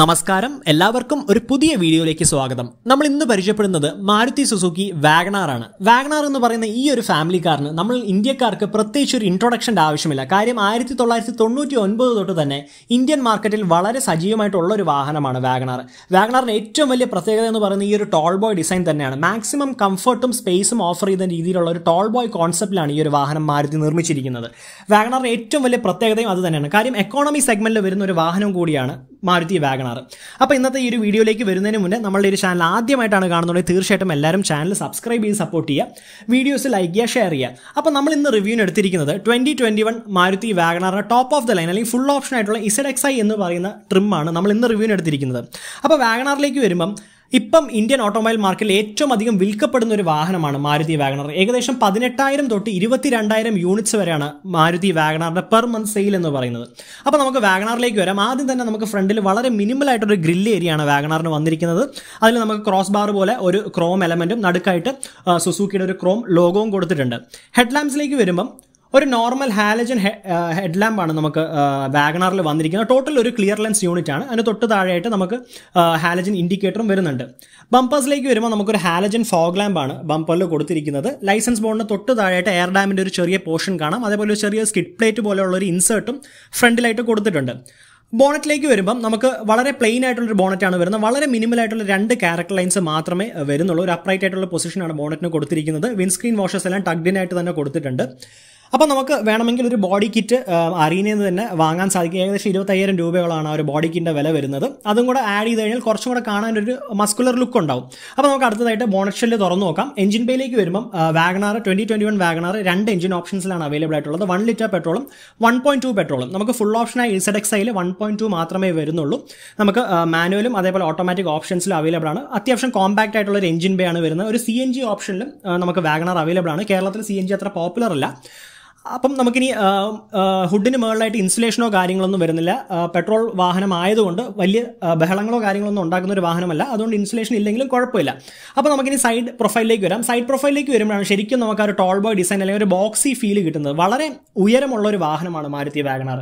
നമസ്കാരം എല്ലാവർക്കും ഒരു പുതിയ വീഡിയോയിലേക്ക് സ്വാഗതം നമ്മൾ ഇന്ന് പരിചയപ്പെടുന്നത് മാരുതി സുസുക്കി വാഗണാർ ആണ് വാഗണാർ എന്ന് പറയുന്ന ഈ ഒരു ഫാമിലി കാറിന് നമ്മൾ ഇന്ത്യക്കാർക്ക് പ്രത്യേകിച്ച് ഒരു ഇൻട്രൊഡക്ഷൻ്റെ ആവശ്യമില്ല കാര്യം ആയിരത്തി തൊള്ളായിരത്തി തൊണ്ണൂറ്റി ഒൻപത് തൊട്ട് തന്നെ ഇന്ത്യൻ മാർക്കറ്റിൽ വളരെ സജീവമായിട്ടുള്ള ഒരു വാഹനമാണ് വാഗണാർ വാഗണാറിന് ഏറ്റവും വലിയ പ്രത്യേകത എന്ന് പറയുന്നത് ഈ ഒരു ടോൾ ബോയ് ഡിസൈൻ തന്നെയാണ് മാക്സിമം കംഫർട്ടും സ്പേസും ഓഫർ ചെയ്യുന്ന രീതിയിലുള്ള ഒരു ടോൾ ബോയ് കോൺസെപ്റ്റിലാണ് ഈ ഒരു വാഹനം മാരുതി നിർമ്മിച്ചിരിക്കുന്നത് വാഗണാറിന് ഏറ്റവും വലിയ പ്രത്യേകതയും അത് തന്നെയാണ് കാര്യം എക്കോണമി സെഗ്മെന്റിൽ വരുന്ന ഒരു വാഹനം കൂടിയാണ് മാരുതി വാഗണാർ അപ്പോൾ ഇന്നത്തെ ഈ ഒരു വീഡിയോയിലേക്ക് വരുന്നതിന് മുന്നേ നമ്മളുടെ ഒരു ചാനൽ ആദ്യമായിട്ടാണ് കാണുന്നത് തീർച്ചയായിട്ടും എല്ലാവരും ചാനൽ സബ്സ്ക്രൈബ് ചെയ്ത് സപ്പോർട്ട് ചെയ്യുക വീഡിയോസ് ലൈക്ക് ചെയ്യുക ഷെയർ ചെയ്യുക അപ്പോൾ നമ്മൾ ഇന്ന് റിവ്യൂവിന് എടുത്തിരിക്കുന്നത് ട്വൻറ്റി ട്വൻറ്റി വൺ മാരുതി വാഗണാറിൻ്റെ ടോപ്പ് ഓഫ് ദ ലൈൻ അല്ലെങ്കിൽ ഫുൾ ഓപ്ഷൻ ആയിട്ടുള്ള ഇസഡ് എക്സ് ഐ എന്ന് പറയുന്ന ട്രിമ്മാണ് നമ്മൾ ഇന്ന് റിവ്യൂവിന് എടുത്തിരിക്കുന്നത് അപ്പോൾ വാഗണാറിലേക്ക് വരുമ്പം ഇപ്പം ഇന്ത്യൻ ഓട്ടോമൊബൈൽ മാർക്കറ്റിൽ ഏറ്റവും അധികം വിൽക്കപ്പെടുന്ന ഒരു വാഹനമാണ് മാരുതി വാഗണർ ഏകദേശം പതിനെട്ടായിരം തൊട്ട് ഇരുപത്തിരണ്ടായിരം യൂണിറ്റ്സ് വരെയാണ് മാരുതി വാഗണറിന്റെ പെർ മന്ത് സെയിൽ എന്ന് പറയുന്നത് അപ്പോൾ നമുക്ക് വാഗണറിലേക്ക് വരാം ആദ്യം തന്നെ നമുക്ക് ഫ്രണ്ടിൽ വളരെ മിനിമൽ ആയിട്ടൊരു ഗ്രില്ല് ഏരിയയാണ് വാഗണറിന് വന്നിരിക്കുന്നത് അതിൽ നമുക്ക് ക്രോസ് ബാർ പോലെ ഒരു ക്രോം എലമെന്റും നടുക്കായിട്ട് സുസൂക്കിയുടെ ഒരു ക്രോം ലോഗോവും കൊടുത്തിട്ടുണ്ട് ഹെഡ്ലാംസിലേക്ക് വരുമ്പം ഒരു നോർമൽ ഹാലജൻ ഹെഡ് ലാമ്പാണ് നമുക്ക് വാഗണാറിൽ വന്നിരിക്കുന്നത് ടോട്ടൽ ഒരു ക്ലിയർ ലെൻസ് യൂണിറ്റ് ആണ് അതിന് തൊട്ട് താഴെയായിട്ട് നമുക്ക് ഹാലജൻ ഇൻഡിക്കേറ്ററും വരുന്നുണ്ട് ബമ്പേഴ്സിലേക്ക് വരുമ്പോൾ നമുക്കൊരു ഹാലജൻ ഫോഗ് ലാമ്പാണ് ബമ്പറിൽ കൊടുത്തിരിക്കുന്നത് ലൈസൻസ് ബോർഡിന് തൊട്ട് താഴെയായിട്ട് എയർ ഡാമിൻ്റെ ഒരു ചെറിയ പോർഷൻ കാണാം അതേപോലെ ഒരു ചെറിയ സ്കിഡ് പ്ലേറ്റ് പോലെയുള്ള ഒരു ഇൻസേർട്ടും ഫ്രണ്ടിലായിട്ട് കൊടുത്തിട്ടുണ്ട് ബോണറ്റിലേക്ക് വരുമ്പം നമുക്ക് വളരെ പ്ലെയിൻ ആയിട്ടുള്ളൊരു ബോണറ്റാണ് വരുന്നത് വളരെ മിനിമൽ ആയിട്ടുള്ള രണ്ട് ക്യാരക്ടർ ലൈൻസ് മാത്രമേ വരുന്നുള്ളൂ ഒരു അപ്രൈറ്റ് ആയിട്ടുള്ള പൊസിഷനാണ് ബോണറ്റിന് കൊടുത്തിരിക്കുന്നത് വിൻസ്ക്രീൻ വാഷസ് എല്ലാം ടഗ്ഡിനായിട്ട് തന്നെ കൊടുത്തിട്ടുണ്ട് അപ്പോൾ നമുക്ക് വേണമെങ്കിൽ ഒരു ബോഡി കിറ്റ് അരീനയിൽ നിന്ന് തന്നെ വാങ്ങാൻ സാധിക്കും ഏകദേശം ഇരുപത്തയ്യായിരം രൂപയോളാണ് ആ ഒരു ബോഡി കിറ്റിൻ്റെ വില വരുന്നത് അതും കൂടെ ആഡ് ചെയ്ത് കഴിഞ്ഞാൽ കുറച്ചും കൂടെ കാണാൻ ഒരു മസ്കുലർ ലുക്ക് ഉണ്ടാവും അപ്പോൾ നമുക്ക് അടുത്തതായിട്ട് ബോണറ്റ്ഷെല്ല് തുറന്നു നോക്കാം എഞ്ചിൻ പേയിലേക്ക് വരുമ്പം WagonR twenty twenty one WagonR രണ്ട് എഞ്ചിൻ ഓപ്ഷൻസിലാണ് അവൈലബിൾ ആയിട്ടുള്ളത് വൺ ലിറ്റർ പെട്രോളും വൺ പോയിൻറ്റ് ടു പെട്രോളും നമുക്ക് ഫുൾ ഓപ്ഷനായി ഇസഡെക്സ് ഐയിൽ വൺ പോയിൻറ്റ് ടു മാത്രമേ വരുന്നുള്ളൂ നമുക്ക് മാനുവലും അതേപോലെ ഓട്ടോമാറ്റിക് ഓപ്ഷൻസിലും അവൈലബിൾ ആണ് അത്യാവശ്യം കോമ്പാക്റ്റ് ആയിട്ടുള്ള ഒരു എഞ്ചിൻ ബേ ആണ് വരുന്നത് ഒരു സി എൻ ജി ഓപ്ഷനിലും നമുക്ക് വാഗണാർ അവൈലബിൾ ആണ് കേരളത്തിൽ സി എൻ ജി അത്ര പോപ്പുലർ അല്ല അപ്പം നമുക്കിനി ഹുഡിന് മുകളിലായിട്ട് ഇൻസുലേഷനോ കാര്യങ്ങളൊന്നും വരുന്നില്ല പെട്രോൾ വാഹനം ആയതുകൊണ്ട് വലിയ ബഹളങ്ങളോ കാര്യങ്ങളൊന്നും ഉണ്ടാക്കുന്ന ഒരു വാഹനമല്ല അതുകൊണ്ട് ഇൻസുലേഷൻ ഇല്ലെങ്കിലും കുഴപ്പമില്ല അപ്പോൾ നമുക്കിനി സൈഡ് പ്രൊഫൈലിലേക്ക് വരാം സൈഡ് പ്രൊഫൈലിലേക്ക് വരുമ്പോഴാണ് ശരിക്കും നമുക്ക് ആ ഒരു ടോൾ ബോയ് ഡിസൈൻ അല്ലെങ്കിൽ ഒരു ബോക്സി ഫീൽ കിട്ടുന്നത് വളരെ ഉയരമുള്ള ഒരു വാഹനമാണ് മാരുതി വാഗണാർ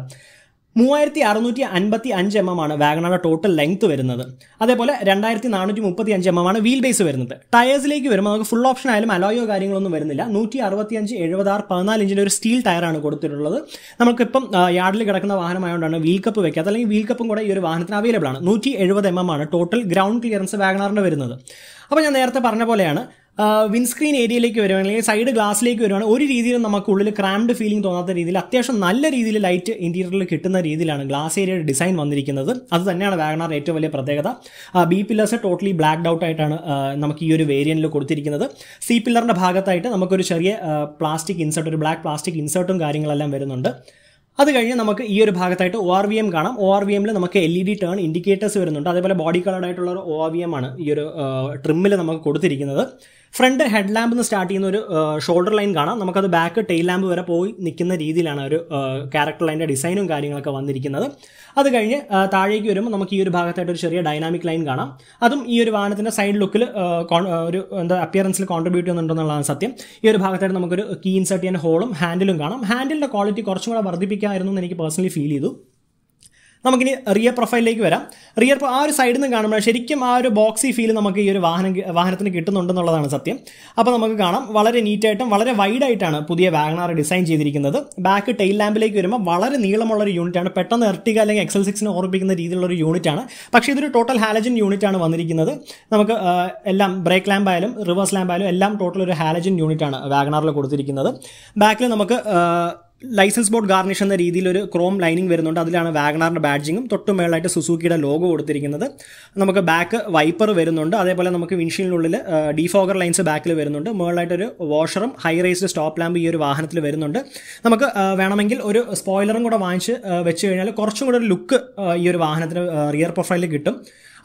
മൂവായിരത്തി അറുന്നൂറ്റി അൻപത്തി അഞ്ച് എം എം ആണ് വാഗണയുടെ ടോട്ടൽ ലെങ്ത് വരുന്നത് അതേപോലെ രണ്ടായിരത്തി നാനൂറ്റി മുപ്പത്തി അഞ്ച് എം എം ആണ് വീൽ ബേസ് വരുന്നത് ടയേഴ്സിലേക്ക് വരുമ്പോൾ നമുക്ക് ഫുൾ ഓപ്ഷൻ ആയാലും അലോയോ കാര്യങ്ങളൊന്നും വരുന്നില്ല നൂറ്റി അറുപത്തി അഞ്ച് എഴുപത്തി ആറ് പതിനാല് ഇഞ്ചിൻ്റെ ഒരു സ്റ്റീൽ ടയറാണ് കൊടുത്തിട്ടുള്ളത് നമുക്കിപ്പം യാർഡിൽ കിടക്കുന്ന വാഹനമായതുകൊണ്ടാണ് വീൽ കപ്പ് വെക്കാത്തത് അല്ലെങ്കിൽ വീൽ കപ്പും കൂടെ ഈ ഒരു വാഹനത്തിന് അവൈലബിൾ ആണ് നൂറ്റി എഴുപത് എം എം ആണ് ടോട്ടൽ ഗ്രൗണ്ട് ക്ലിയറൻസ് വാഗണാറിൻ്റെ വരുന്നത് അപ്പോൾ ഞാൻ നേരത്തെ പറഞ്ഞ പോലെയാണ് വിൻസ്ക്രീൻ ഏരിയയിലേക്ക് വരുവാണെങ്കിൽ സൈഡ് ഗ്ലാസ്സിലേക്ക് വരുവാണെങ്കിൽ ഒരു രീതിയിലും നമുക്ക് ഉള്ളിൽ ക്രാംഡ് ഫീലിംഗ് തോന്നാത്ത രീതിയിൽ അത്യാവശ്യം നല്ല രീതിയിൽ ലൈറ്റ് ഇൻറ്റീരിയറിൽ കിട്ടുന്ന രീതിയിലാണ് ഗ്ലാസ് ഏരിയയുടെ ഡിസൈൻ വന്നിരിക്കുന്നത് അത് തന്നെയാണ് വാഗണാർ ഏറ്റവും വലിയ പ്രത്യേകത B pillars totally blacked out ആയിട്ടാണ് നമുക്ക് ഈ ഒരു വേരിയൻറ്റിൽ കൊടുത്തിരിക്കുന്നത് സി പില്ലറിൻ്റെ ഭാഗത്തായിട്ട് നമുക്കൊരു ചെറിയ പ്ലാസ്റ്റിക് ഇൻസേർട്ട് ഒരു ബ്ലാക്ക് പ്ലാസ്റ്റിക് ഇൻസേർട്ടും കാര്യങ്ങളെല്ലാം വരുന്നുണ്ട് അത് കഴിഞ്ഞ് നമുക്ക് ഈ ഒരു ഭാഗത്തായിട്ട് ഒ ആർ വി എം കാണാം ഒ ആർ വി എമ്മിൽ നമുക്ക് L E D turn indicators വരുന്നുണ്ട് അതേപോലെ ബോഡി കളർഡായിട്ടുള്ള ആയിട്ടുള്ള ഒരു ഒ ആർ വി എം ആണ് ഈ ഒരു ട്രിമ്മിൽ നമുക്ക് കൊടുത്തിരിക്കുന്നത് ഫ്രണ്ട് ഹെഡ് ലാമ്പ് നിന്ന് സ്റ്റാർട്ട് ചെയ്യുന്ന ഒരു ഷോൾഡർ ലൈൻ കാണാം നമുക്കത് ബാക്ക് ടെയിൽ ലാമ്പ് വരെ പോയി നിൽക്കുന്ന രീതിയിലാണ് ഒരു ക്യാരക്ടർ ലൈൻ്റെ ഡിസൈനും കാര്യങ്ങളൊക്കെ വന്നിരിക്കുന്നത് അത് കഴിഞ്ഞ് താഴേക്ക് വരുമ്പോൾ നമുക്ക് ഈ ഒരു ഭാഗത്തായിട്ട് ഒരു ചെറിയ ഡൈനാമിക് ലൈൻ കാണാം അതും ഈ ഒരു വാഹനത്തിൻ്റെ സൈഡ് ലുക്കിൽ ഒരു എന്താ അപ്പിയറൻസിൽ കോൺട്രിബ്യൂട്ട് ചെയ്യുന്നുണ്ടെന്നുള്ളതാണ് സത്യം ഈ ഒരു ഭാഗത്തായിട്ട് നമുക്കൊരു കീ ഇൻസേർട്ട് ചെയ്യാൻ ഹോളും ഹാൻഡിലും കാണാം ഹാൻഡിലിൻ്റെ ക്വാളിറ്റി കുറച്ചും കൂടെ വർദ്ധിപ്പിക്കാമായിരുന്നു എന്ന് എനിക്ക് പേഴ്സണലി ഫീൽ ചെയ്തു നമുക്കിനി റിയർ പ്രൊഫൈലിലേക്ക് വരാം റിയർ ആ ഒരു സൈഡിൽ നിന്ന് കാണുമ്പോൾ ശരിക്കും ആ ഒരു ബോക്സി ഫീൽ നമുക്ക് ഈ ഒരു വാഹനം വാഹനത്തിന് കിട്ടുന്നുണ്ടെന്നുള്ളതാണ് സത്യം അപ്പോൾ നമുക്ക് കാണാം വളരെ നീറ്റായിട്ടും വളരെ വൈഡായിട്ടാണ് പുതിയ വാഗണാർ ഡിസൈൻ ചെയ്തിരിക്കുന്നത് ബാക്ക് ടെയിൽ ലാമ്പിലേക്ക് വരുമ്പോൾ വളരെ നീളമുള്ള ഒരു യൂണിറ്റാണ് പെട്ടെന്ന് എർട്ടിക അല്ലെങ്കിൽ എക്സൽ സിക്സിനെ ഓർമ്മിപ്പിക്കുന്ന രീതിയിലുള്ള ഒരു യൂണിറ്റാണ് പക്ഷേ ഇതൊരു ടോട്ടൽ ഹാലജൻ യൂണിറ്റാണ് വന്നിരിക്കുന്നത് നമുക്ക് എല്ലാം ബ്രേക്ക് ലാമ്പായാലും റിവേഴ്സ് ലാമ്പായാലും എല്ലാം ടോട്ടൽ ഒരു ഹാലജൻ യൂണിറ്റാണ് വാഗണാറിൽ കൊടുത്തിരിക്കുന്നത് ബാക്കിൽ നമുക്ക് ലൈസൻസ് ബോർഡ് ഗാർണിഷ് എന്ന രീതിയിൽ ഒരു ക്രോം ലൈനിങ് വരുന്നുണ്ട് അതിലാണ് വാഗണാറിൻ്റെ ബാഡ്ജിങ്ങും തൊട്ട് മേളായിട്ട് സുസൂക്കിയുടെ ലോഗോ കൊടുത്തിരിക്കുന്നത് നമുക്ക് ബാക്ക് വൈപ്പർ വരുന്നുണ്ട് അതേപോലെ നമുക്ക് വിൻഷീലിനുള്ളിൽ ഡിഫോഗർ ലൈൻസ് ബാക്കിൽ വരുന്നുണ്ട് മേളായിട്ടൊരു വാഷറും ഹൈ റേസ്ഡ് സ്റ്റോപ്പ് ലാമ്പ് ഈ ഒരു വാഹനത്തിൽ വരുന്നുണ്ട് നമുക്ക് വേണമെങ്കിൽ ഒരു സ്പോയിലറും കൂടെ വാങ്ങിച്ച് വെച്ച് കഴിഞ്ഞാൽ കുറച്ചും കൂടെ ഒരു ലുക്ക് ഈ ഒരു വാഹനത്തിന് റിയർ പ്രൊഫൈലിൽ കിട്ടും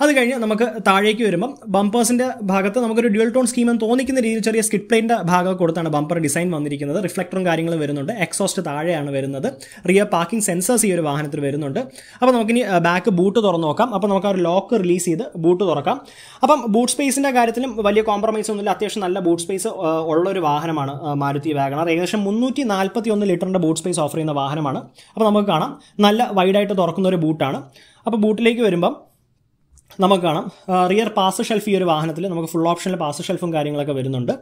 അത് കഴിഞ്ഞ് നമുക്ക് താഴേക്ക് വരുമ്പം ബംപേഴ്സിൻ്റെ ഭാഗത്ത് നമുക്കൊരു ഡ്യുവൽ ടോൺ സ്കീം എന്ന് തോന്നിക്കുന്ന രീതിയിൽ ചെറിയ സ്കിഡ് പ്ലെയിൻ്റെ ഭാഗം കൊടുത്താണ് ബമ്പർ ഡിസൈൻ വന്നിരിക്കുന്നത് റിഫ്ലക്ടറും കാര്യങ്ങളും വരുന്നുണ്ട് എക്സോസ്റ്റ് താഴെയാണ് വരുന്നത് റിയർ പാർക്കിംഗ് സെൻസേഴ്സ് ഈ ഒരു വാഹനത്തിൽ വരുന്നുണ്ട് അപ്പോൾ നമുക്കിനി ബാക്ക് ബൂട്ട് തുറന്നു നോക്കാം അപ്പോൾ നമുക്ക് ആ ഒരു ലോക്ക് റിലീസ് ചെയ്ത് ബൂട്ട് തുറക്കാം അപ്പം ബൂട്ട് സ്പേസിൻ്റെ കാര്യത്തിലും വലിയ കോംപ്രമൈസ് ഒന്നുമില്ല അത്യാവശ്യം നല്ല ബൂട്ട് സ്പേസ് ഉള്ള ഒരു വാഹനമാണ് മാരുതി വാഗണർ ഏകദേശം മുന്നൂറ്റി നാൽപ്പത്തി ഒന്ന് ലിറ്ററിൻ്റെ ബൂട്ട് സ്പേസ് ഓഫർ ചെയ്യുന്ന വാഹനമാണ് അപ്പോൾ നമുക്ക് കാണാം നല്ല വൈഡായിട്ട് തുറക്കുന്ന ഒരു ബൂട്ടാണ് അപ്പോൾ ബൂട്ടിലേക്ക് വരുമ്പം നമുക്ക് കാണാം റിയർ പാസ് ഷെൽഫ് ഈ ഒരു വാഹനത്തിൽ നമുക്ക് ഫുൾ ഓപ്ഷനിൽ പാസ് ഷെൽഫും കാര്യങ്ങളൊക്കെ വരുന്നുണ്ട്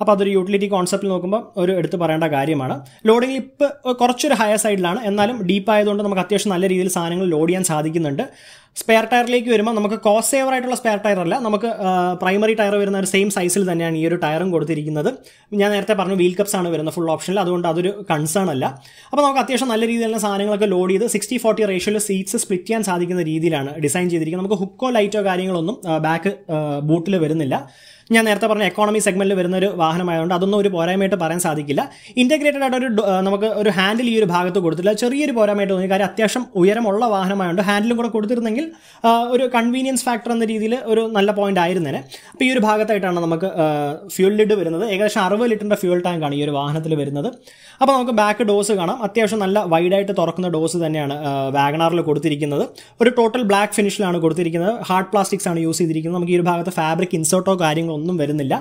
അപ്പോൾ അതൊരു യൂട്ടിലിറ്റി കോൺസെപ്റ്റ് നോക്കുമ്പോൾ ഒരു എടുത്ത് പറയേണ്ട കാര്യമാണ് ലോഡിംഗ് ഇപ്പോൾ കുറച്ചൊരു ഹയർ സൈഡിലാണ് എന്നാലും ഡീപ്പ് ആയതുകൊണ്ട് നമുക്ക് അത്യാവശ്യം നല്ല രീതിയിൽ സാധനങ്ങൾ ലോഡ് ചെയ്യാൻ സാധിക്കുന്നുണ്ട് സ്പെയർ ടയറിലേക്ക് വരുമ്പോൾ നമുക്ക് കോസ്റ്റ് സേവർ ആയിട്ടുള്ള സ്പെയർ ടയർ അല്ല നമുക്ക് പ്രൈമറി ടയർ വരുന്ന ഒരു സെയിം സൈസിൽ തന്നെയാണ് ഈ ഒരു ടയറും കൊടുത്തിരിക്കുന്നത് ഞാൻ നേരത്തെ പറഞ്ഞു വീൽ കപ്സ് ആണ് വരുന്നത് ഫുൾ ഓപ്ഷനിൽ അതുകൊണ്ട് അതൊരു കൺസേൺ അല്ല അപ്പോൾ നമുക്ക് അത്യാവശ്യം നല്ല രീതിയിലുള്ള സാധനങ്ങളൊക്കെ ലോഡ് ചെയ്ത് സിക്സ്റ്റി ഫോർട്ടി റേഷ്യോയിൽ സീറ്റ്സ് സ്പ്ലിറ്റ് ചെയ്യാൻ സാധിക്കുന്ന രീതിയിലാണ് ഡിസൈൻ ചെയ്തിരിക്കുന്നത് നമുക്ക് ഹുക്കോ ലൈറ്റോ കാര്യങ്ങളൊന്നും ബാക്ക് ബൂട്ടിൽ വരുന്നില്ല ഞാൻ നേരത്തെ പറഞ്ഞ എക്കോണമി സെഗ്മെന്റിൽ വരുന്ന ഒരു വാഹനമായതുകൊണ്ട് അതൊന്നും ഒരു പോരായ്മയായിട്ട് പറയാൻ സാധിക്കില്ല ഇൻറ്റഗ്രേറ്റഡ് ആയിട്ട് ഒരു നമുക്ക് ഒരു ഹാൻഡിൽ ഈ ഒരു ഭാഗത്ത് കൊടുത്തില്ല ചെറിയൊരു പോരായ്മയായിട്ട് തോന്നി കാര്യം അത്യാവശ്യം ഉയരമുള്ള വാഹനമായതുകൊണ്ട് ഹാൻഡിലും കൂടെ കൊടുത്തിരുന്നെങ്കിൽ അല്ലെങ്കിൽ ഒരു കൺവീനിയൻസ് ഫാക്ടർ എന്ന രീതിയിൽ ഒരു നല്ല പോയിന്റ് ആയിരുന്നേനെ അപ്പോൾ ഈ ഒരു ഭാഗത്തായിട്ടാണ് നമുക്ക് ഫ്യൂൽ ലിഡ് വരുന്നത് ഏകദേശം അറുപത് ലിറ്ററിൻ്റെ ഫ്യൂൽ ടാങ്കാണ് ഈ ഒരു വാഹനത്തിൽ വരുന്നത് അപ്പോൾ നമുക്ക് ബാക്ക് ഡോസ് കാണാം അത്യാവശ്യം നല്ല വൈഡായിട്ട് തുറക്കുന്ന ഡോസ് തന്നെയാണ് വാഗണാറിൽ കൊടുത്തിരിക്കുന്നത് ഒരു ടോട്ടൽ ബ്ലാക്ക് ഫിനിഷിലാണ് കൊടുത്തിരിക്കുന്നത് ഹാർഡ് പ്ലാസ്റ്റിക്സ് ആണ് യൂസ് ചെയ്തിരിക്കുന്നത് നമുക്ക് ഈ ഒരു ഭാഗത്ത് ഫാബ്രിക് ഇൻസേർട്ടോ കാര്യങ്ങളൊന്നും വരുന്നില്ല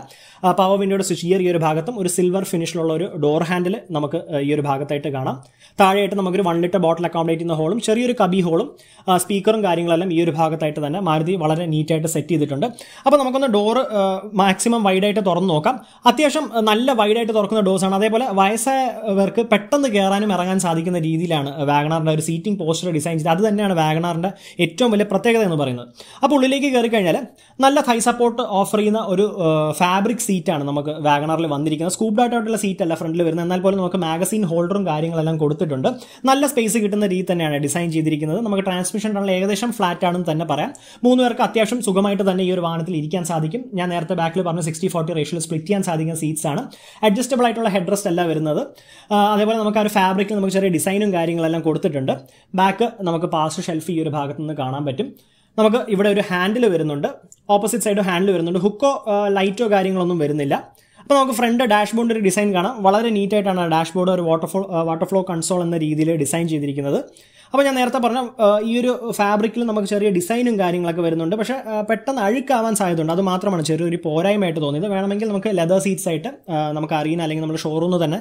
പവർ വിൻഡോയുടെ സ്വിച്ച് ഗിയർ ഈ ഒരു ഭാഗത്തും ഒരു സിൽവർ ഫിനിഷിലുള്ള ഒരു ഡോർ ഹാൻഡിൽ നമുക്ക് ഈ ഒരു ഭാഗത്തായിട്ട് കാണാം താഴെയായിട്ട് നമുക്കൊരു വൺ ലിറ്റർ ബോട്ടിൽ അക്കോമഡേറ്റ് ചെയ്യുന്ന ഹോളും ചെറിയൊരു കബി ഹോളും സ്പീക്കറും കാര്യങ്ങളും കാര്യങ്ങളെല്ലാം ഈ ഒരു ഭാഗത്തായിട്ട് തന്നെ മാരുതി വളരെ നീറ്റായിട്ട് സെറ്റ് ചെയ്തിട്ടുണ്ട് അപ്പോൾ നമുക്കൊന്ന് ഡോറ് മാക്സിമം വൈഡായിട്ട് തുറന്ന് നോക്കാം അത്യാവശ്യം നല്ല വൈഡായിട്ട് തുറക്കുന്ന ഡോസാണ് അതേപോലെ വയസ്സായവർക്ക് പെട്ടെന്ന് കയറാനും ഇറങ്ങാൻ സാധിക്കുന്ന രീതിയിലാണ് വാഗണാറിൻ്റെ ഒരു സീറ്റിംഗ് പോസ്റ്റർ ഡിസൈൻ ചെയ്ത് അത് തന്നെയാണ് വാഗണാറിൻ്റെ ഏറ്റവും വലിയ പ്രത്യേകത എന്ന് പറയുന്നത് അപ്പോൾ ഉള്ളിലേക്ക് കയറി കഴിഞ്ഞാൽ നല്ല ഹൈ സപ്പോർട്ട് ഓഫർ ചെയ്യുന്ന ഒരു ഫാബ്രിക് സീറ്റാണ് നമുക്ക് വാഗണാറിൽ വന്നിരിക്കുന്നത് സ്കൂപ്ഡ് സീറ്റ് സീറ്റല്ല ഫ്രണ്ടിൽ വരുന്നത് എന്നാൽ പോലും നമുക്ക് മാഗസീൻ ഹോൾഡറും കാര്യങ്ങളെല്ലാം കൊടുത്തിട്ടുണ്ട് നല്ല സ്പേസ് കിട്ടുന്ന രീതി തന്നെയാണ് ഡിസൈൻ ചെയ്തിരിക്കുന്നത് നമുക്ക് ട്രാൻസ്മിഷൻ ടണൽ ഏകദേശം ഫ്ലാറ്റ് ആണെന്ന് തന്നെ പറയാം മൂന്ന് പേർക്ക് അത്യാവശ്യം സുഖമായിട്ട് തന്നെ ഈ ഒരു വാഹനത്തിൽ ഇരിക്കാൻ സാധിക്കും ഞാൻ നേരത്തെ ബാക്കിൽ പറഞ്ഞ സിക്സ്റ്റി ഫോർട്ടി റേഷ്യയിൽ സ്പ്ലിറ്റ് ചെയ്യാൻ സാധിക്കുന്ന സീറ്റ്സ് ആണ് അഡ്ജസ്റ്റബിൾ ആയിട്ടുള്ള ഹെഡ് റെസ്റ്റ് അല്ല വരുന്നത് അതേപോലെ നമുക്ക് ആ ഒരു ഫാബ്രിക്കിൽ നമുക്ക് ചെറിയ ഡിസൈനും കാര്യങ്ങളെല്ലാം കൊടുത്തിട്ടുണ്ട് ബാക്ക് നമുക്ക് പാസ്റ്റ് ഷെൽഫ് ഈ ഒരു ഭാഗത്ത് നിന്ന് കാണാൻ പറ്റും നമുക്ക് ഇവിടെ ഒരു ഹാൻഡിൽ വരുന്നുണ്ട് ഓപ്പോസിറ്റ് സൈഡ് ഹാൻഡിൽ വരുന്നുണ്ട് ഹുക്കോ ലൈറ്റോ കാര്യങ്ങളൊന്നും വരുന്നില്ല അപ്പോൾ നമുക്ക് ഫ്രണ്ട് ഡാഷ്ബോർഡിൻ്റെ ഒരു ഡിസൈൻ കാണാം വളരെ നീറ്റായിട്ടാണ് ഡാഷ്ബോർഡ് ഒരു വാട്ടർഫോൾ വാട്ടർഫ്ലോ കൺസോൾ എന്ന രീതിയിൽ ഡിസൈൻ ചെയ്തിരിക്കുന്നത് അപ്പോൾ ഞാൻ നേരത്തെ പറഞ്ഞ ഈ ഒരു ഫാബ്രിക്കിൽ നമുക്ക് ചെറിയ ഡിസൈനും കാര്യങ്ങളൊക്കെ വരുന്നുണ്ട് പക്ഷേ പെട്ടെന്ന് അഴുക്കാവാൻ സാധ്യതയുണ്ട് അത് മാത്രമാണ് ചെറിയൊരു പോരായ്മയായിട്ട് തോന്നിയത് വേണമെങ്കിൽ നമുക്ക് ലെതർ സീറ്റ്സ് ആയിട്ട് നമുക്ക് അറിയുന്ന അല്ലെങ്കിൽ നമ്മുടെ ഷോറൂമിൽ തന്നെ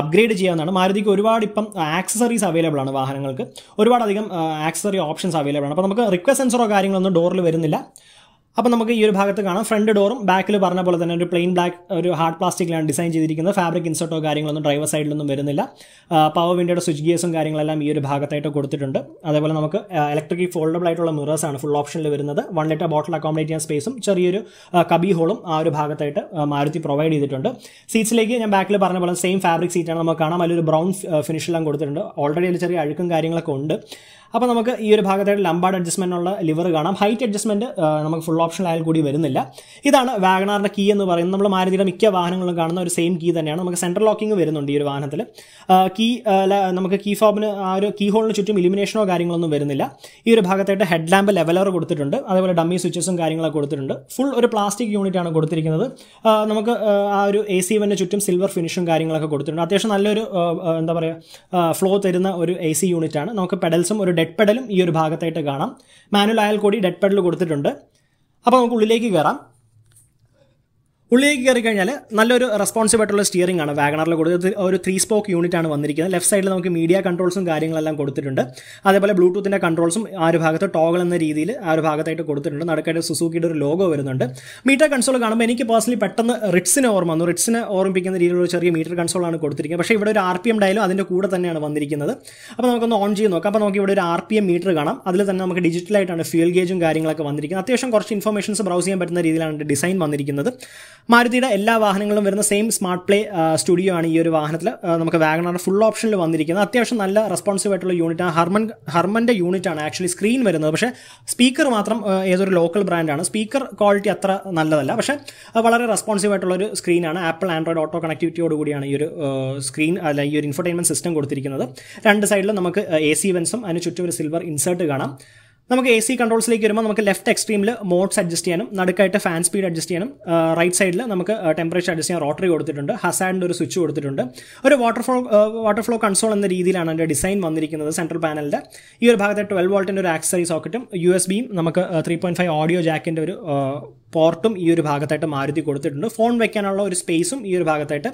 അപ്ഗ്രേഡ് ചെയ്യാവുന്നതാണ് മാരുതിക്ക് ഒരുപാട് ഇപ്പം ആക്സസറീസ് അവൈലബിൾ ആണ് വാഹനങ്ങൾക്ക് ഒരുപാടധികം ആക്സസറി ഓപ്ഷൻസ് അവൈലബിൾ ആണ് അപ്പോൾ നമുക്ക് റിക്വസ്റ്റ് സെൻസറോ കാര്യങ്ങളൊന്നും ഡോറിൽ വരുന്നില്ല അപ്പോൾ നമുക്ക് ഈ ഒരു ഭാഗത്ത് കാണാം ഫ്രണ്ട് ഡോറും ബാക്കിൽ പറഞ്ഞ പോലെ തന്നെ ഒരു പ്ലെയിൻ ബ്ലാക്ക് ഒരു ഹാർഡ് പ്ലാസ്റ്റിക്കിലാണ് ഡിസൈൻ ചെയ്തിരിക്കുന്നത് ഫാബ്രിക് ഇൻസർട്ടോ കാര്യങ്ങളൊന്നും ഡ്രൈവർ സൈഡിലൊന്നും വരുന്നില്ല പവർ വിൻഡോയുടെ സ്വിച്ച് ഗിയേഴ്സും കാര്യങ്ങളെല്ലാം ഈ ഒരു ഭാഗത്തായിട്ട് കൊടുത്തിട്ടുണ്ട് അതേപോലെ നമുക്ക് ഇലക്ട്രിക് ഫോൾഡബിൾ ആയിട്ടുള്ള മിറേഴ്സ് ആണ് ഫുൾ ഓപ്ഷനിൽ വരുന്നത് വൺ ലിറ്റർ ബോട്ടിൽ അക്കോമഡേറ്റ് ചെയ്യാൻ സ്പേസും ചെറിയൊരു കബി ഹോളും ആ ഒരു ഭാഗത്തായിട്ട് മാരുതി പ്രൊവൈഡ് ചെയ്തിട്ടുണ്ട് സീറ്റ്സിലേക്ക് ഞാൻ ബാക്കിൽ പറഞ്ഞ പോലെ സെയിം ഫാബ്രിക് സീറ്റാണ് നമുക്ക് കാണാം അതിലൊരു ബ്രൗൺ ഫിനിഷെല്ലാം കൊടുത്തിട്ടുണ്ട് ഓൾറെഡി അതിൽ ചെറിയ അഴുക്കും കാര്യങ്ങളൊക്കെ ഉണ്ട് അപ്പോൾ നമുക്ക് ഈ ഒരു ഭാഗത്തായിട്ട് ലംബാർഡ് അഡ്ജസ്റ്റ്മെൻ്റ് ഉള്ള ലിവർ കാണാം ഹൈറ്റ് അഡ്ജസ്റ്റ്മെൻറ്റ് നമുക്ക് ഫുൾ ഓപ്ഷൻ ആയാൽ കൂടി വരുന്നില്ല ഇതാണ് വാഗണാറിൻ്റെ കീ എന്ന് പറയുന്നത് നമ്മൾ മാരുതിയുടെ മിക്ക വാഹനങ്ങളും കാണുന്ന ഒരു സെയിം കീ തന്നെയാണ് നമുക്ക് സെൻട്രൽ ലോക്കിംഗ് വരുന്നുണ്ട് ഈ ഒരു വാഹനത്തിൽ കീ നമുക്ക് കീ ഫോബിന് ആ ഒരു കീ ഹോളിന് ചുറ്റും ഇലുമിനേഷനോ കാര്യങ്ങളൊന്നും വരുന്നില്ല ഈ ഒരു ഭാഗത്തായിട്ട് ഹെഡ് ലാമ്പ് ലെവലർ കൊടുത്തിട്ടുണ്ട് അതേപോലെ ഡമ്മി സ്വിച്ചസും കാര്യങ്ങളൊക്കെ കൊടുത്തിട്ടുണ്ട് ഫുൾ ഒരു പ്ലാസ്റ്റിക് യൂണിറ്റ് ആണ് കൊടുത്തിരിക്കുന്നത് നമുക്ക് ആ ഒരു എ സി വന്നെ ചുറ്റും സിൽവർ ഫിനിഷും കാര്യങ്ങളൊക്കെ കൊടുത്തിട്ടുണ്ട് അത്യാവശ്യം നല്ലൊരു എന്താ പറയുക ഫ്ലോ തരുന്ന ഒരു എ സി യൂണിറ്റാണ് നമുക്ക് പെഡൽസും ഒരു ഡെഡ് പെഡലും ഈ ഒരു ഭാഗത്തായിട്ട് കാണാം മാനുവൽ ആയാൽ കൂടി ഡെഡ് പെഡൽ കൊടുത്തിട്ടുണ്ട് അപ്പോൾ നമുക്ക് ഉള്ളിലേക്ക് കയറാം ഉള്ളിലേക്ക് കയറി കഴിഞ്ഞാൽ നല്ലൊരു റെസ്പോൺസിബിൾ ആയിട്ടുള്ള സ്റ്റിയറിംഗ് ആണ് വാഗണറിൽ കൊടുത്തത് ഒരു ത്രീ സ്പോക്ക് യൂണിറ്റ് ആണ് വന്നിരിക്കുന്നത് ലെഫ്റ്റ് സൈഡിൽ നമുക്ക് മീഡിയ കൺട്രോൾസും കാര്യങ്ങളെല്ലാം കൊടുത്തിട്ടുണ്ട് അതേപോലെ ബ്ലൂടൂത്തിൻ്റെ കൺട്രോൾസും ആ ഒരു ഭാഗത്ത് ടോഗൾ എന്ന രീതിയിൽ ആ ഒരു ഭാഗത്തായിട്ട് കൊടുത്തിട്ടുണ്ട് നടക്കായിട്ട് സുസൂക്കിയുടെ ഒരു ലോഗോ വരുന്നുണ്ട് മീറ്റർ കൺസോൾ കാണുമ്പോൾ എനിക്ക് പേഴ്സണലി പെട്ടെന്ന് റിറ്റ്സിനെ ഓർമ്മ വന്നു റിറ്റ്സിനെ ഓർമ്മിപ്പിക്കുന്ന രീതിയിലുള്ള ചെറിയ മീറ്റർ കൺസോളാണ് കൊടുത്തിരിക്കുന്നത് പക്ഷേ ഇവിടെ ഒരു ആർ പി എം ഡയലും അതിൻ്റെ കൂടെ തന്നെയാണ് വന്നിരിക്കുന്നത് അപ്പോൾ നമുക്കൊന്ന് ഓൺ ചെയ്ത് നോക്കാം അപ്പോൾ നമുക്ക് ഇവിടെ ഒരു ആർ പി എം മീറ്റർ കാണാം അതിൽ തന്നെ നമുക്ക് ഡിജിറ്റലായിട്ടാണ് ഫ്യൂൽ ഗേജും കാര്യങ്ങളൊക്കെ വന്നിരിക്കുന്നത് അത്യാവശ്യം കുറച്ച് ഇൻഫർമേഷൻസ് ബ്രൗസ് ചെയ്യാൻ പറ്റുന്ന രീതിയിലാണ് ഡിസൈൻ വന്നിരിക്കുന്നത് മാരുതിയുടെ എല്ലാ വാഹനങ്ങളും വരുന്ന സെയിം സ്മാർട്ട് പ്ലേ സ്റ്റുഡിയോ ആണ് ഈ ഒരു വാഹനത്തിൽ നമുക്ക് വാഗണാർ ഫുൾ ഓപ്ഷനിൽ വന്നിരിക്കുന്നത് അത്യാവശ്യം നല്ല റെസ്പോൺസീവ് ആയിട്ടുള്ള യൂണിറ്റ് ആണ് ഹർമൻ ഹർമൻ്റെ യൂണിറ്റ് ആണ് ആക്ച്വലി സ്ക്രീൻ വരുന്നത് പക്ഷേ സ്പീക്കർ മാത്രം ഏതൊരു ലോക്കൽ ബ്രാൻഡാണ് സ്പീക്കർ ക്വാളിറ്റി അത്ര നല്ലതല്ല പക്ഷേ വളരെ റെസ്പോൺസീവ് ആയിട്ടുള്ള ഒരു സ്ക്രീനാണ് ആപ്പിൾ ആൻഡ്രോയിഡ് ഓട്ടോ കണക്ടിവിറ്റിയോട് കൂടിയാണ് ഈ ഒരു സ്ക്രീൻ അല്ല ഈ ഒരു ഇൻഫർടൈൻമെന്റ് സിസ്റ്റം കൊടുത്തിരിക്കുന്നത് രണ്ട് സൈഡിൽ നമുക്ക് എ സി വെൻസും അതിന് ചുറ്റും ഒരു സിൽവർ ഇൻസേർട്ട് കാണാം നമുക്ക് എ സി കൺട്രോൾസിലേക്ക് വരുമ്പോൾ നമുക്ക് ലെഫ്റ്റ് എക്സ്ട്രീമിൽ മോഡ്സ് അഡ്ജസ്റ്റ് ചെയ്യാനും നടുക്കായിട്ട് ഫാൻ സ്പീഡ് അഡ്ജസ്റ്റ് ചെയ്യാനും റൈറ്റ് സൈഡിൽ നമുക്ക് ടെമ്പറേച്ചർ അഡ്ജസ്റ്റ് ചെയ്യാൻ റോട്ടറി കൊടുത്തിട്ടുണ്ട് ഹസാഡിൻ്റെ ഒരു സ്വിച്ച് കൊടുത്തിട്ടുണ്ട് ഒരു waterfall waterflow water flow console എന്ന രീതിയിലാണ് അതിൻ്റെ ഡിസൈൻ വന്നിരിക്കുന്നത് സെൻട്രൽ പാനലിൻ്റെ ഈ ഒരു ഭാഗത്തെ ട്വൽവ് വോൾട്ടിൻ്റെ ഒരു ആക്സറി സോക്കറ്റും യു എസ് ബിയും നമുക്ക് ത്രീ പോയിൻറ്റ് ഫൈവ് ഓഡിയോ ജാക്കിൻ്റെ ഒരു പോർട്ടും ഈ ഒരു ഭാഗത്തായിട്ട് മാരുതി കൊടുത്തിട്ടുണ്ട് ഫോൺ വെക്കാനുള്ള ഒരു സ്പേസും ഈ ഒരു ഭാഗത്തായിട്ട്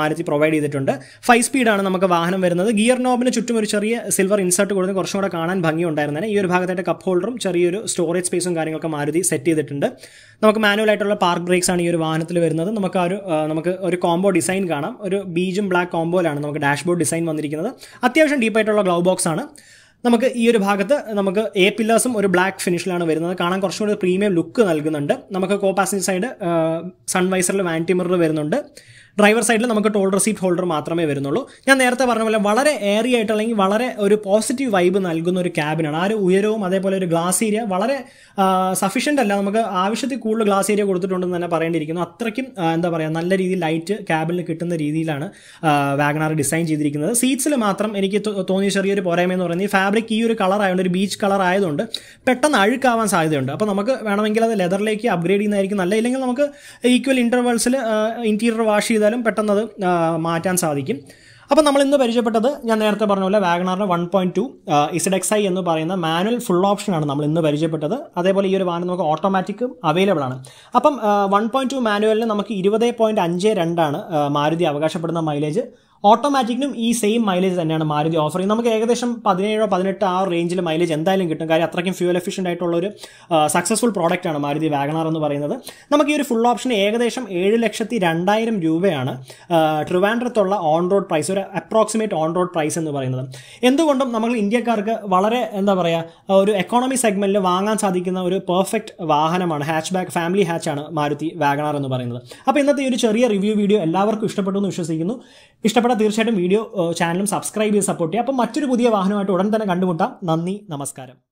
മാരുതി പ്രൊവൈഡ് ചെയ്തിട്ടുണ്ട് ഫൈവ് സ്പീഡാണ് നമുക്ക് വാഹനം വരുന്നത് ഗിയർ നോബിന് ചുറ്റും ഒരു ചെറിയ സിൽവർ ഇൻസർട്ട് കൊടുത്ത് കുറച്ചും കൂടെ കാണാൻ ഭംഗിയുണ്ടായിരുന്നേ ഈ ഒരു ഭാഗത്തായിട്ട് കപ്പ് ഹോൾഡറും ചെറിയൊരു സ്റ്റോറേജ് സ്പേസും കാര്യങ്ങളൊക്കെ മാരുതി സെറ്റ് ചെയ്തിട്ടുണ്ട് നമുക്ക് മാനുവൽ ആയിട്ടുള്ള പാർക്ക് ബ്രേക്സ് ആണ് ഈ ഒരു വാഹനത്തിൽ വരുന്നത് നമുക്ക് ആ ഒരു നമുക്ക് ഒരു കോംബോ ഡിസൈൻ കാണാം ഒരു ബീജും ബ്ലാക്ക് കോംബോയിലാണ് നമുക്ക് ഡാഷ്ബോർഡ് ഡിസൈൻ വന്നിരിക്കുന്നത് അത്യാവശ്യം ഡീപ്പായിട്ടുള്ള ഗ്ലൗ ബോക്സ് ആണ് നമുക്ക് ഈ ഒരു ഭാഗത്ത് നമുക്ക് എ പില്ലേഴ്സും ഒരു ബ്ലാക്ക് ഫിനിഷിലാണ് വരുന്നത് കാണാൻ കുറച്ചുകൂടി പ്രീമിയം ലുക്ക് നൽകുന്നുണ്ട് നമുക്ക് കോ പാസഞ്ചർ സൈഡ് സൺവൈസറിൽ വാൻറ്റിമറിൽ വരുന്നുണ്ട് ഡ്രൈവർ സൈഡിൽ നമുക്ക് ടോൾ റെസീപ്റ്റ് ഹോൾഡർ മാത്രമേ വരുന്നുള്ളൂ ഞാൻ നേരത്തെ പറഞ്ഞ പോലെ വളരെ ഏറി ആയിട്ട് അല്ലെങ്കിൽ വളരെ ഒരു പോസിറ്റീവ് വൈബ് നൽകുന്ന ഒരു ക്യാബിനാണ് ആ ഒരു ഉയരവും അതേപോലെ ഒരു ഗ്ലാസ് ഏരിയ വളരെ സഫീഷ്യൻ്റ് അല്ല നമുക്ക് ആവശ്യത്തിൽ കൂടുതൽ ഗ്ലാസ് ഏരിയ കൊടുത്തിട്ടുണ്ടെന്ന് തന്നെ പറയേണ്ടിയിരിക്കുന്നു അത്രയ്ക്കും എന്താ പറയുക നല്ല രീതിയിൽ ലൈറ്റ് ക്യാബിന് കിട്ടുന്ന രീതിയിലാണ് വാഗണാർ ഡിസൈൻ ചെയ്തിരിക്കുന്നത് സീറ്റ്സിൽ മാത്രം എനിക്ക് തോന്നിയ ചെറിയൊരു പോരായ്മ എന്ന് പറയുന്നത് ഈ ഫാബ്രിക് ഈ ഒരു കളർ ആയതുകൊണ്ട് ഒരു ബീച്ച് കളർ ആയതുകൊണ്ട് പെട്ടെന്ന് അഴുക്കാവാൻ സാധ്യതയുണ്ട് അപ്പോൾ നമുക്ക് വേണമെങ്കിൽ അത് ലെതറിലേക്ക് അപ്ഗ്രേഡ് ചെയ്യുന്നതായിരിക്കും നല്ല ഇല്ലെങ്കിൽ നമുക്ക് ഈക്വൽ ഇൻ്റർവൽസിൽ ഇൻറ്റീരിയർ വാഷ് ചെയ്ത് ചെയ്താലും അത് മാറ്റാൻ സാധിക്കും അപ്പോൾ നമ്മൾ ഇന്ന് പരിചയപ്പെട്ടത് ഞാൻ നേരത്തെ പറഞ്ഞ പോലെ വാഗണാറിൻ്റെ one point two Z X I എന്ന് പറയുന്ന മാനുവൽ ഫുൾ ഓപ്ഷനാണ് നമ്മൾ ഇന്ന് പരിചയപ്പെട്ടത് അതേപോലെ ഈ ഒരു വാഹനം നമുക്ക് ഓട്ടോമാറ്റിക് അവൈലബിൾ ആണ് അപ്പം വൺ പോയിൻറ്റ് ടു മാനുവലിന് നമുക്ക് ഇരുപത് പോയിൻറ്റ് അഞ്ച് രണ്ടാണ് മാരുതി അവകാശപ്പെടുന്ന മൈലേജ് ഓട്ടോമാറ്റിക്കിനും ഈ സെയിം മൈലേജ് തന്നെയാണ് മാരുതി ഓഫർ ചെയ്യുന്നത് നമുക്ക് ഏകദേശം പതിനേഴോ പതിനെട്ട് ആ റേഞ്ചിൽ മൈലേജ് എന്തായാലും കിട്ടും കാര്യം അത്രയ്ക്കും ഫ്യൂൽ എഫിഷ്യൻ്റ് ആയിട്ടുള്ള ഒരു സക്സസ്ഫുൾ പ്രോഡക്റ്റാണ് മാരുതി വാഗണാർ എന്ന് പറയുന്നത് നമുക്ക് ഈ ഒരു ഫുൾ ഓപ്ഷൻ ഏകദേശം ഏഴ് ലക്ഷത്തി രണ്ടായിരം രൂപയാണ് ട്രിവാൻഡ്രത്തുള്ള ഓൺ റോഡ് പ്രൈസ് ഒരു അപ്രോക്സിമേറ്റ് ഓൺ റോഡ് പ്രൈസ് എന്ന് പറയുന്നത് എന്തുകൊണ്ടും നമ്മൾ ഇന്ത്യക്കാർക്ക് വളരെ എന്താ പറയുക ഒരു എക്കോണമി സെഗ്മെൻറ്റിൽ വാങ്ങാൻ സാധിക്കുന്ന ഒരു പെർഫെക്റ്റ് വാഹനമാണ് ഹാച്ച് ബാക്ക് ഫാമിലി ആണ് മാരുതി വാഗണാർ എന്ന് പറയുന്നത് അപ്പോൾ ഇന്നത്തെ ഈ ഒരു ചെറിയ റിവ്യൂ വീഡിയോ എല്ലാവർക്കും ഇഷ്ടപ്പെട്ടു എന്ന് വിശ്വസിക്കുന്നു ഇഷ്ടപ്പെട്ടു ഇഷ്ടപ്പെട്ട തീർച്ചയായിട്ടും വീഡിയോ ചാനലും സബ്സ്ക്രൈബ് ചെയ്ത് സപ്പോർട്ട് ചെയ്യുക അപ്പം മറ്റൊരു പുതിയ വാഹനമായിട്ട് ഉടൻ തന്നെ കണ്ടുമുട്ടാം നന്ദി നമസ്കാരം